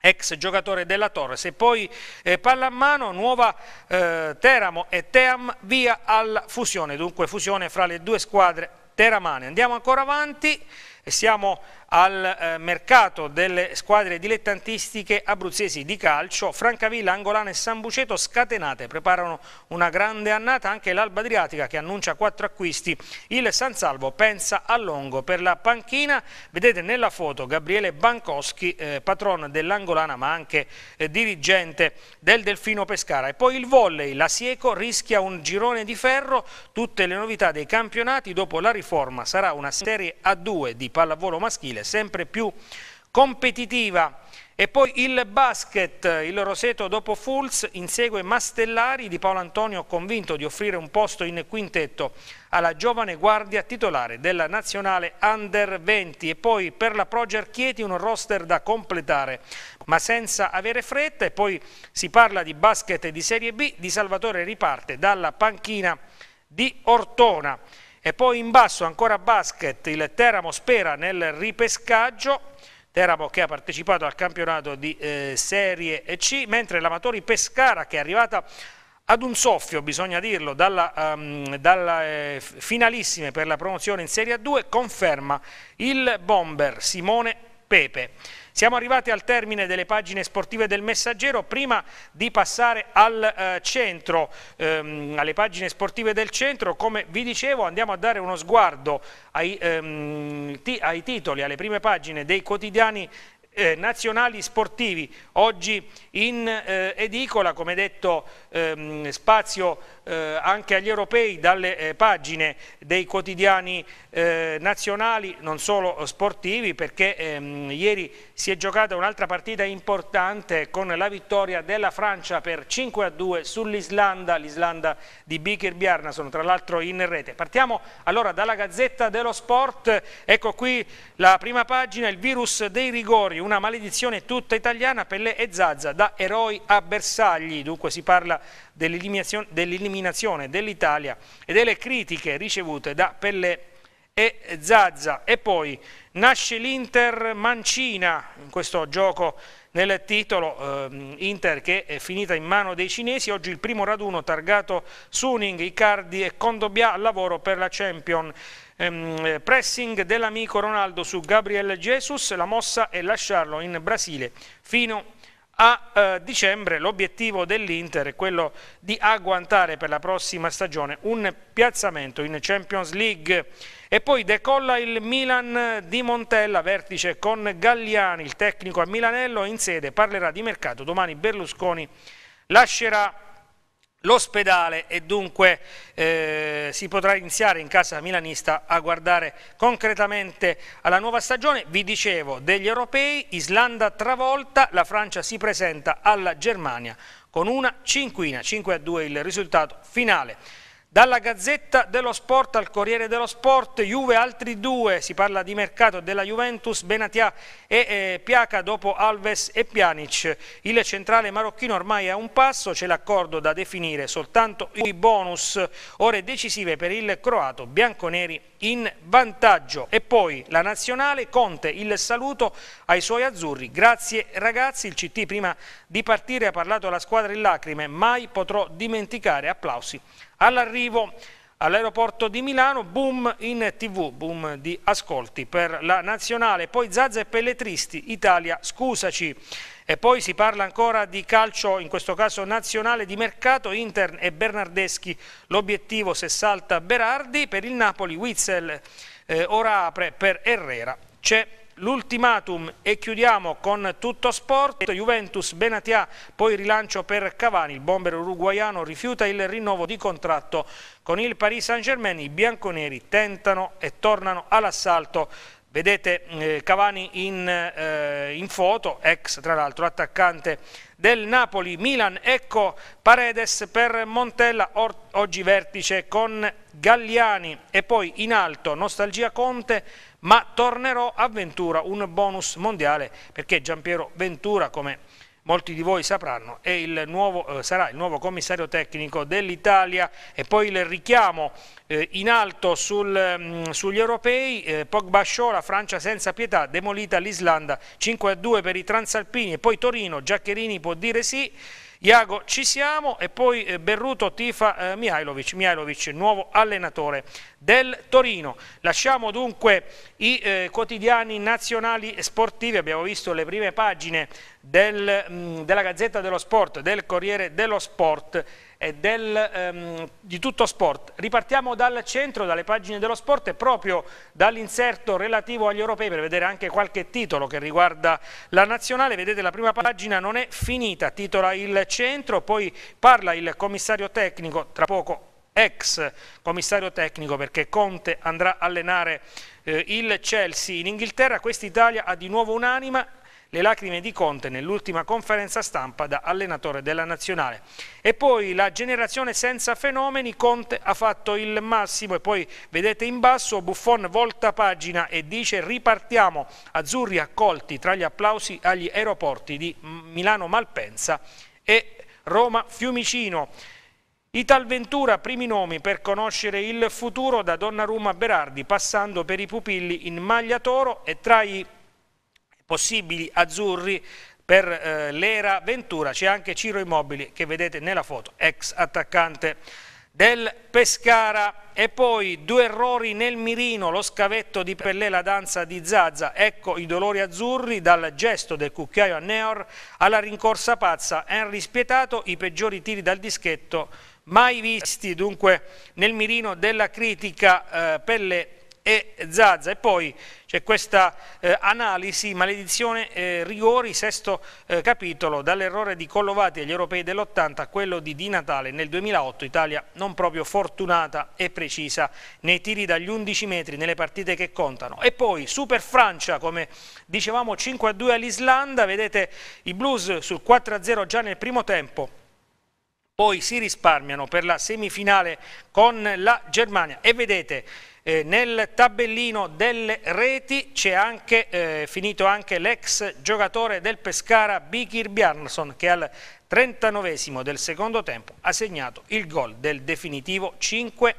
ex giocatore della Torres e poi eh, pallamano, nuova eh, Teramo e Team via alla fusione, dunque fusione fra le due squadre teramane. Andiamo ancora avanti, siamo al eh, mercato delle squadre dilettantistiche abruzzesi di calcio, Francavilla, Angolana e San Buceto scatenate, preparano una grande annata anche l'Alba Adriatica che annuncia quattro acquisti, il San Salvo pensa a Longo per la panchina, vedete nella foto Gabriele Bankoschi, eh, patron dell'Angolana ma anche eh, dirigente del Delfino Pescara e poi il volley, la Sieco rischia un girone di ferro, tutte le novità dei campionati dopo la riforma sarà una serie a 2 di pallavolo maschile sempre più competitiva. E poi il basket, il Roseto dopo Fulz insegue Mastellari di Paolo Antonio convinto di offrire un posto in quintetto alla giovane guardia titolare della nazionale Under 20 e poi per la Proger Chieti un roster da completare ma senza avere fretta e poi si parla di basket di Serie B, di Salvatore riparte dalla panchina di Ortona. E poi in basso ancora basket, il Teramo spera nel ripescaggio, Teramo che ha partecipato al campionato di eh, Serie C, mentre l'Amatori Pescara che è arrivata ad un soffio, bisogna dirlo, dalla, um, dalla eh, finalissime per la promozione in Serie A2, conferma il bomber Simone Pepe. Siamo arrivati al termine delle pagine sportive del Messaggero, prima di passare al eh, centro, ehm, alle pagine sportive del centro, come vi dicevo andiamo a dare uno sguardo ai, ehm, ai titoli, alle prime pagine dei quotidiani eh, nazionali sportivi, oggi in eh, edicola, come detto ehm, spazio eh, anche agli europei dalle eh, pagine dei quotidiani eh, nazionali, non solo sportivi, perché ehm, ieri si è giocata un'altra partita importante con la vittoria della Francia per 5 a 2 sull'Islanda, l'Islanda di Biker Bjarnason, tra l'altro in rete. Partiamo allora dalla Gazzetta dello Sport, ecco qui la prima pagina, il virus dei rigori, una maledizione tutta italiana, Pelle e Zazza, da eroi a bersagli, dunque si parla dell'eliminazione dell'Italia e delle critiche ricevute da Pelle e Zazza. E poi nasce l'Inter Mancina in questo gioco nel titolo eh, Inter che è finita in mano dei cinesi, oggi il primo raduno targato Suning, Icardi e Condobia al lavoro per la Champion. Ehm, pressing dell'amico Ronaldo su Gabriel Jesus, la mossa è lasciarlo in Brasile fino a a eh, dicembre l'obiettivo dell'Inter è quello di agguantare per la prossima stagione un piazzamento in Champions League e poi decolla il Milan di Montella, vertice con Galliani, il tecnico a Milanello in sede parlerà di mercato, domani Berlusconi lascerà l'ospedale e dunque eh, si potrà iniziare in casa milanista a guardare concretamente alla nuova stagione. Vi dicevo degli europei, Islanda travolta, la Francia si presenta alla Germania con una cinquina, 5 a 2 il risultato finale. Dalla Gazzetta dello Sport al Corriere dello Sport, Juve altri due, si parla di mercato della Juventus, Benatia e eh, Piaca dopo Alves e Pjanic. Il centrale marocchino ormai è a un passo, c'è l'accordo da definire, soltanto i bonus, ore decisive per il croato, bianconeri in vantaggio. E poi la nazionale, Conte il saluto ai suoi azzurri, grazie ragazzi, il CT prima di partire ha parlato alla squadra in lacrime, mai potrò dimenticare, applausi All'arrivo all'aeroporto di Milano, boom in tv, boom di ascolti per la nazionale, poi Zazza e Pelletristi, Italia scusaci. E poi si parla ancora di calcio, in questo caso nazionale, di mercato, Inter e Bernardeschi, l'obiettivo se salta Berardi, per il Napoli Witzel eh, ora apre per Herrera, c'è l'ultimatum e chiudiamo con tutto sport, Juventus, Benatia, poi rilancio per Cavani, il bomber uruguaiano rifiuta il rinnovo di contratto con il Paris Saint Germain, i bianconeri tentano e tornano all'assalto Vedete eh, Cavani in, eh, in, foto, ex tra l'altro attaccante del Napoli, Milan, ecco Paredes per Montella, oggi vertice con Galliani e poi in alto Nostalgia Conte, ma tornerò a Ventura, un bonus mondiale, perché Giampiero Ventura, come molti di voi sapranno, il nuovo, eh, sarà il nuovo commissario tecnico dell'Italia e poi il richiamo eh, in alto sul, mh, mm, sugli europei, eh, Pogba Show, la Francia senza pietà, demolita l'Islanda, 5-2 per i transalpini e poi Torino, Giaccherini può dire sì, Iago ci siamo e poi eh, Berruto tifa eh, Mihailovic, Mihailovic nuovo allenatore del Torino. Lasciamo dunque i eh, quotidiani nazionali sportivi, abbiamo visto le prime pagine del, mh, mm, della Gazzetta dello Sport, del Corriere dello Sport del, ehm, di tutto sport. Ripartiamo dal centro, dalle pagine dello sport e proprio dall'inserto relativo agli europei per vedere anche qualche titolo che riguarda la nazionale. Vedete la prima pagina non è finita, titola il centro, poi parla il commissario tecnico, tra poco ex commissario tecnico perché Conte andrà a allenare eh, il Chelsea in Inghilterra, quest'Italia ha di nuovo un'anima le lacrime di Conte nell'ultima conferenza stampa da allenatore della nazionale. E poi la generazione senza fenomeni, Conte ha fatto il massimo e poi vedete in basso Buffon volta pagina e dice ripartiamo, azzurri accolti tra gli applausi agli aeroporti di Milano Malpensa e Roma Fiumicino. Ital Ventura, primi nomi per conoscere il futuro da Donnarumma Berardi, passando per i pupilli in maglia toro e tra i possibili azzurri per eh, l'era Ventura. C'è anche Ciro Immobili che vedete nella foto, ex attaccante del Pescara e poi due errori nel mirino, lo scavetto di Pellè, la danza di Zazza, ecco i dolori azzurri dal gesto del cucchiaio a Neor alla rincorsa pazza, Henry spietato, i peggiori tiri dal dischetto mai visti, dunque nel mirino della critica eh, Pellè e Zazza. E poi c'è questa eh, analisi, maledizione, eh, rigori, sesto eh, capitolo, dall'errore di Collovati agli europei dell'80 a quello di Di Natale nel 2008, Italia non proprio fortunata e precisa nei tiri dagli 11 metri, nelle partite che contano. E poi Super Francia, come dicevamo 5-2 all'Islanda, vedete i Blues sul 4-0 già nel primo tempo, poi si risparmiano per la semifinale con la Germania. E vedete, eh, nel tabellino delle reti c'è anche, eh, finito anche l'ex giocatore del Pescara Bikir Bjarnason che al 39 del secondo tempo ha segnato il gol del definitivo 5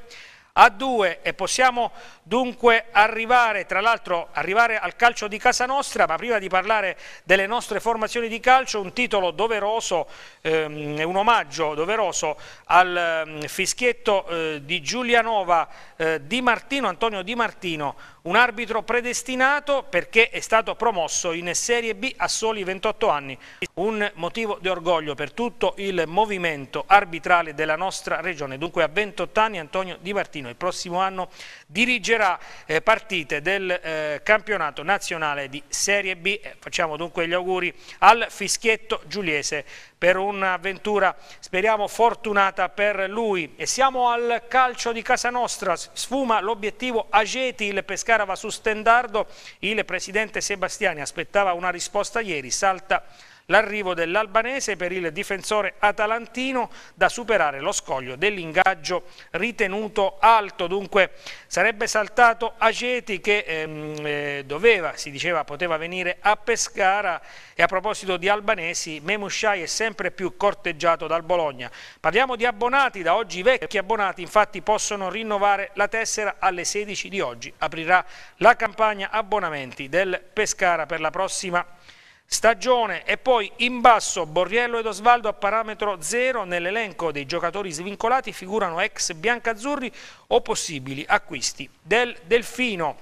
a 2 e possiamo dunque arrivare, tra l'altro arrivare al calcio di casa nostra, ma prima di parlare delle nostre formazioni di calcio, un titolo doveroso, ehm, un omaggio doveroso al ehm, fischietto eh, di Giulianova eh, Di Martino, Antonio Di Martino, un arbitro predestinato perché è stato promosso in Serie B a soli 28 anni. Un motivo di orgoglio per tutto il movimento arbitrale della nostra regione. Dunque a 28 anni Antonio Di Martino il prossimo anno dirigerà svolgerà eh, partite del eh, campionato nazionale di Serie B. Eh, facciamo dunque gli auguri al fischietto giuliese per un'avventura speriamo fortunata per lui. E siamo al calcio di casa nostra, sfuma l'obiettivo Ageti, il Pescara va su Stendardo, il presidente Sebastiani aspettava una risposta ieri, salta l'arrivo dell'albanese per il difensore atalantino da superare lo scoglio dell'ingaggio ritenuto alto. Dunque sarebbe saltato Aceti che ehm, eh, doveva, si diceva, poteva venire a Pescara e a proposito di albanesi, Memushai è sempre più corteggiato dal Bologna. Parliamo di abbonati, da oggi i vecchi abbonati infatti possono rinnovare la tessera alle 16 di oggi. Aprirà la campagna abbonamenti del Pescara per la prossima stagione e poi in basso Borriello ed Osvaldo a parametro zero nell'elenco dei giocatori svincolati figurano ex biancazzurri o possibili acquisti del Delfino.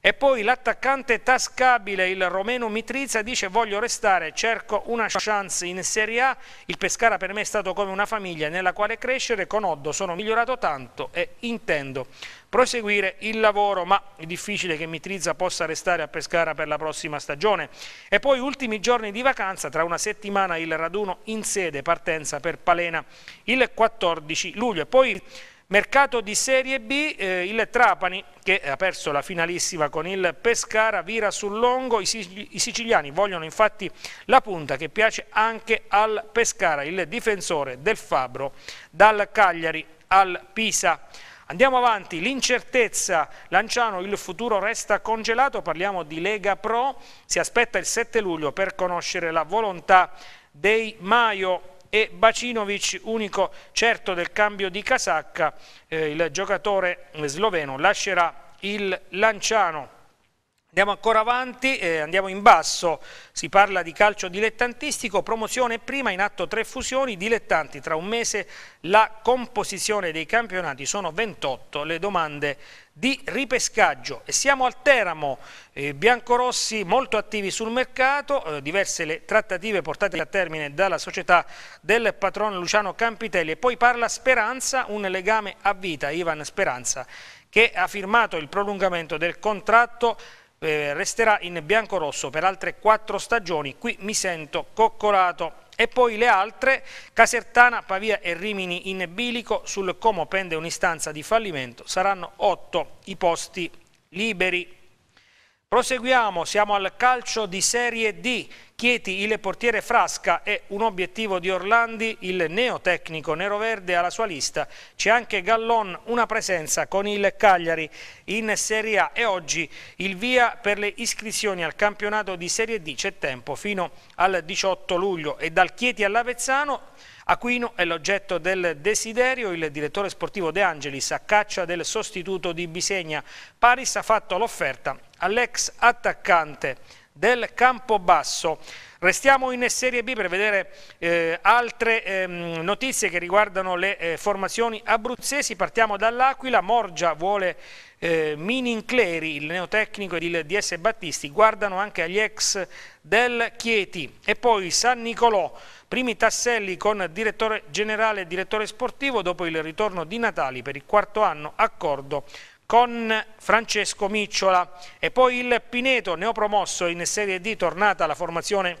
E poi l'attaccante tascabile, il romeno Mitrizia, dice voglio restare, cerco una chance in Serie A, il Pescara per me è stato come una famiglia nella quale crescere, con Oddo sono migliorato tanto e intendo proseguire il lavoro, ma è difficile che Mitrizia possa restare a Pescara per la prossima stagione. E poi ultimi giorni di vacanza, tra una settimana il raduno in sede, partenza per Palena il 14 luglio. E poi Mercato di Serie B, eh, il Trapani che ha perso la finalissima con il Pescara, vira sul lungo, i, siciliani vogliono infatti la punta che piace anche al Pescara, il difensore del Fabro dal Cagliari al Pisa. Andiamo avanti, l'incertezza, Lanciano il futuro resta congelato, parliamo di Lega Pro, si aspetta il 7 luglio per conoscere la volontà dei Maio e Bacinovic, unico certo del cambio di casacca, eh, il giocatore sloveno lascerà il Lanciano. Andiamo ancora avanti, eh, andiamo in basso, si parla di calcio dilettantistico, promozione prima, in atto tre fusioni, dilettanti tra un mese, la composizione dei campionati sono 28, le domande di ripescaggio e siamo al Teramo, eh, biancorossi molto attivi sul mercato, eh, diverse le trattative portate a termine dalla società del patrono Luciano Campitelli e poi parla Speranza, un legame a vita, Ivan Speranza, che ha firmato il prolungamento del contratto eh, resterà in biancorosso per altre quattro stagioni, qui mi sento coccolato e poi le altre, Casertana, Pavia e Rimini in bilico, sul Como pende un'istanza di fallimento, saranno otto i posti liberi. Proseguiamo, siamo al calcio di Serie D. Chieti, il portiere Frasca è un obiettivo di Orlandi, il neotecnico neroverde alla sua lista. C'è anche Gallon, una presenza con il Cagliari in Serie A e oggi il via per le iscrizioni al campionato di Serie D. C'è tempo fino al 18 luglio e dal Chieti all'Avezzano Aquino è l'oggetto del desiderio, il direttore sportivo De Angelis a caccia del sostituto di Bisegna. Paris ha fatto l'offerta all'ex attaccante del Campobasso. Restiamo in Serie B per vedere eh, altre ehm, notizie che riguardano le eh, formazioni abruzzesi. Partiamo dall'Aquila, Morgia vuole eh, Minincleri, il neotecnico ed il DS Battisti, guardano anche agli ex del Chieti. E poi San Nicolò, primi tasselli con direttore generale e direttore sportivo dopo il ritorno di Natali per il quarto anno, accordo con Francesco Micciola e poi il Pineto neopromosso in Serie D tornata alla formazione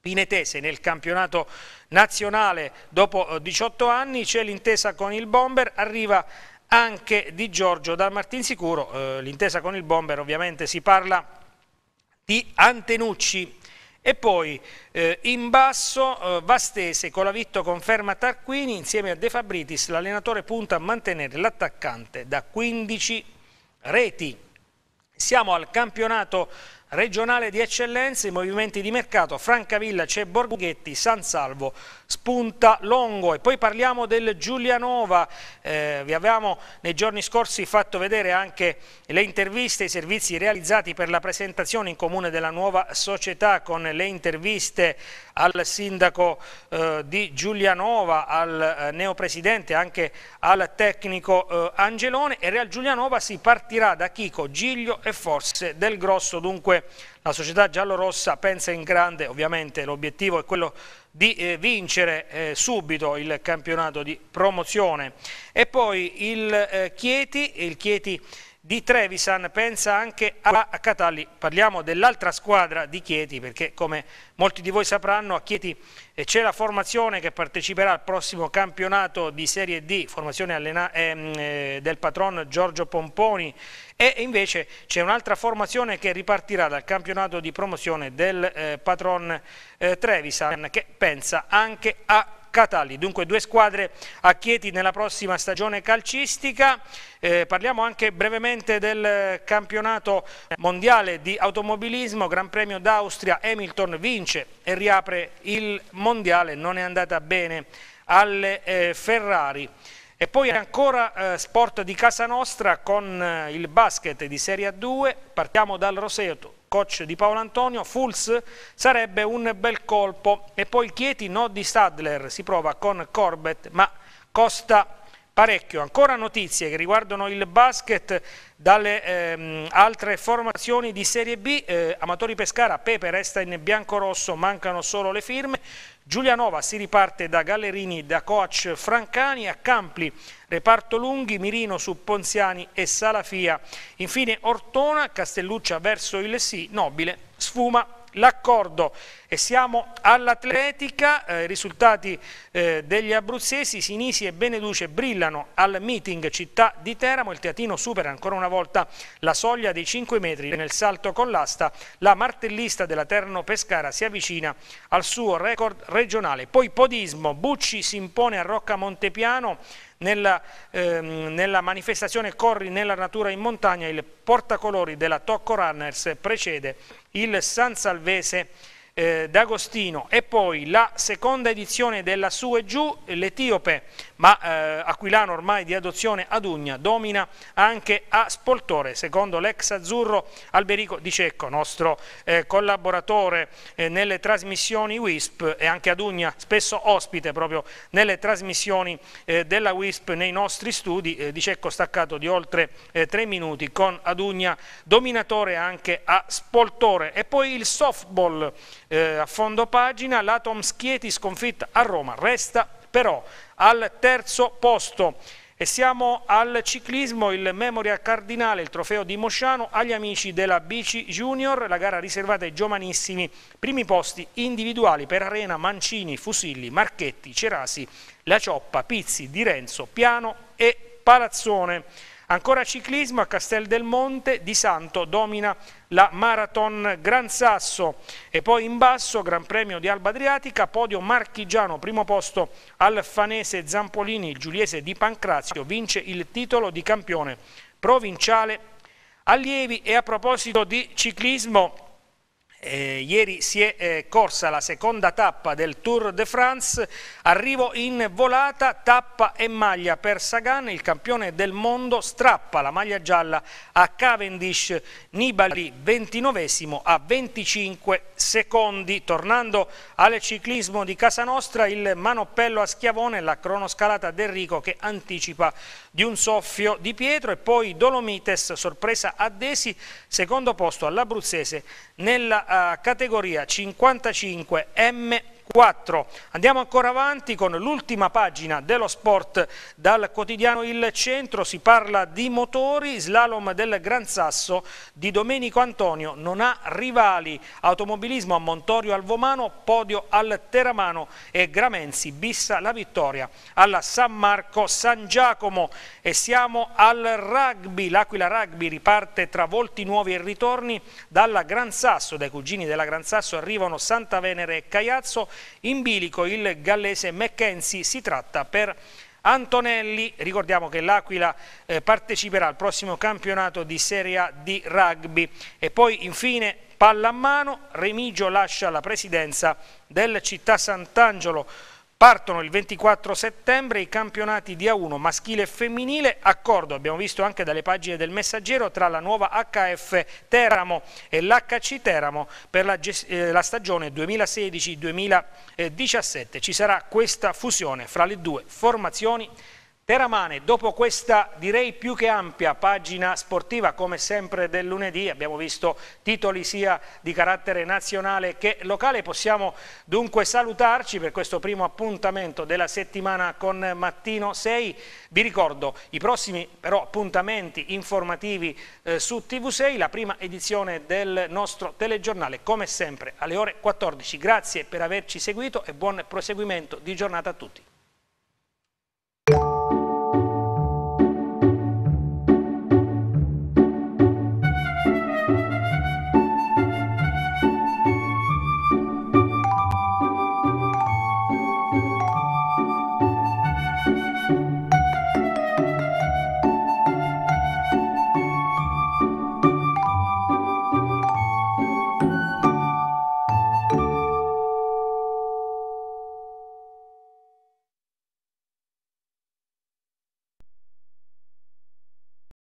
pinetese nel campionato nazionale dopo 18 eh, anni, c'è l'intesa con il Bomber, arriva anche Di Giorgio da Martinsicuro, eh, l'intesa con il Bomber ovviamente si parla di Antenucci e poi eh, in basso eh, Vastese, vitto conferma Tarquini, insieme a De Fabritis l'allenatore punta a mantenere l'attaccante da 15 reti. Siamo al campionato regionale di eccellenza, i movimenti di mercato, Francavilla, c'è Borghetti, San Salvo, Spunta, Longo e poi parliamo del Giulianova, eh, vi avevamo nei giorni scorsi fatto vedere anche le interviste, i servizi realizzati per la presentazione in comune della nuova società con le interviste al sindaco eh, di Giulianova, al eh, neopresidente, anche al tecnico eh, Angelone e Real Giulianova si partirà da Chico, Giglio e forse del Grosso, dunque la società giallorossa pensa in grande, ovviamente l'obiettivo è quello di eh, vincere eh, subito il campionato di promozione. E poi il eh, Chieti, il Chieti di Trevisan pensa anche a, Catalli. Parliamo dell'altra squadra di Chieti perché come molti di voi sapranno a Chieti eh, c'è la formazione che parteciperà al prossimo campionato di Serie D, formazione ehm, eh, del patron Giorgio Pomponi e invece c'è un'altra formazione che ripartirà dal campionato di promozione del eh, patron eh, Trevisan che pensa anche a Catalli. Dunque due squadre a Chieti nella prossima stagione calcistica. Eh, parliamo anche brevemente del campionato mondiale di automobilismo, Gran Premio d'Austria, Hamilton vince e riapre il mondiale, non è andata bene alle eh, Ferrari. E poi ancora eh, sport di casa nostra con eh, il basket di Serie A2, partiamo dal Roseto, coach di Paolo Antonio, Fulz sarebbe un bel colpo. E poi Chieti, no di Stadler, si prova con Corbett, ma costa parecchio. Ancora notizie che riguardano il basket dalle ehm, altre formazioni di Serie B. Eh, Amatori Pescara, Pepe resta in bianco-rosso, mancano solo le firme. Giulianova si riparte da Gallerini, da coach Francani a Campli, reparto Lunghi, Mirino su Ponziani e Salafia. Infine Ortona, Castelluccia verso il Sì, Nobile, Sfuma l'accordo. E siamo all'atletica, eh, i eh, risultati eh, degli abruzzesi, Sinisi e Beneduce brillano al meeting città di Teramo, il teatino supera ancora una volta la soglia dei 5 metri nel salto con l'asta, la martellista della Terno Pescara si avvicina al suo record regionale. Poi podismo, Bucci si impone a Rocca Montepiano, nella, ehm, nella manifestazione Corri nella natura in montagna il portacolori della Tocco Runners precede il San Salvese eh, d'Agostino e poi la seconda edizione della Su e Giù, l'Etiope, ma eh, aquilano ormai di adozione ad Ugna, domina anche a Spoltore, secondo l'ex azzurro Alberico Di Cecco, nostro eh, collaboratore eh, nelle trasmissioni WISP e anche ad Ugna, spesso ospite proprio nelle trasmissioni eh, della WISP nei nostri studi, eh, Di Cecco staccato di oltre tre minuti con ad Ugna, dominatore anche a Spoltore e poi il softball eh, a fondo pagina, l'Atom Schieti sconfitta a Roma, resta però al terzo posto. E siamo al ciclismo, il Memoria Cardinale, il trofeo di Mosciano agli amici della Bici Junior, la gara riservata ai giovanissimi, primi posti individuali per Arena, Mancini, Fusilli, Marchetti, Cerasi, La Cioppa, Pizzi, Di Renzo, Piano e Palazzone. Ancora ciclismo a Castel del Monte, Di Santo domina la Marathon Gran Sasso e poi in basso Gran Premio di Alba Adriatica, podio marchigiano, primo posto al fanese Zampolini, il giuliese di Pancrazio vince il titolo di campione provinciale allievi e a proposito di ciclismo eh, ieri si è eh, corsa la seconda tappa del Tour de France, arrivo in volata, tappa e maglia per Sagan, il campione del mondo strappa la maglia gialla a Cavendish, Nibali 29 a 25 secondi. Tornando al ciclismo di Casa Nostra, il manoppello a Schiavone, la cronoscalata d'Enrico che anticipa di un soffio di Pietro e poi Dolomites, sorpresa a Desi, secondo posto all'Abruzzese nella uh, categoria 55 m 4. Andiamo ancora avanti con l'ultima pagina dello sport dal quotidiano Il Centro, si parla di motori, slalom del Gran Sasso di Domenico Antonio, non ha rivali, automobilismo a Montorio Alvomano, podio al Teramano e Gramenzi bissa la vittoria alla San Marco San Giacomo e siamo al rugby, l'Aquila Rugby riparte tra volti nuovi e ritorni dalla Gran Sasso, dai cugini della Gran Sasso arrivano Santa Venere e Caiazzo, in bilico il gallese McKenzie, si tratta per Antonelli, ricordiamo che l'Aquila eh, parteciperà al prossimo campionato di Serie A di rugby e poi infine palla a mano, Remigio lascia la presidenza del Città Sant'Angelo Partono il 24 settembre i campionati di A1 maschile e femminile, accordo, abbiamo visto anche dalle pagine del messaggero, tra la nuova HF Teramo e l'HC Teramo per la, eh, la stagione 2016-2017. Ci sarà questa fusione fra le due formazioni Teramane, dopo questa direi più che ampia pagina sportiva, come sempre del lunedì, abbiamo visto titoli sia di carattere nazionale che locale, possiamo dunque salutarci per questo primo appuntamento della settimana con Mattino 6. Vi ricordo i prossimi però, appuntamenti informativi eh, su TV6, la prima edizione del nostro telegiornale, come sempre alle ore 14. Grazie per averci seguito e buon proseguimento di giornata a tutti.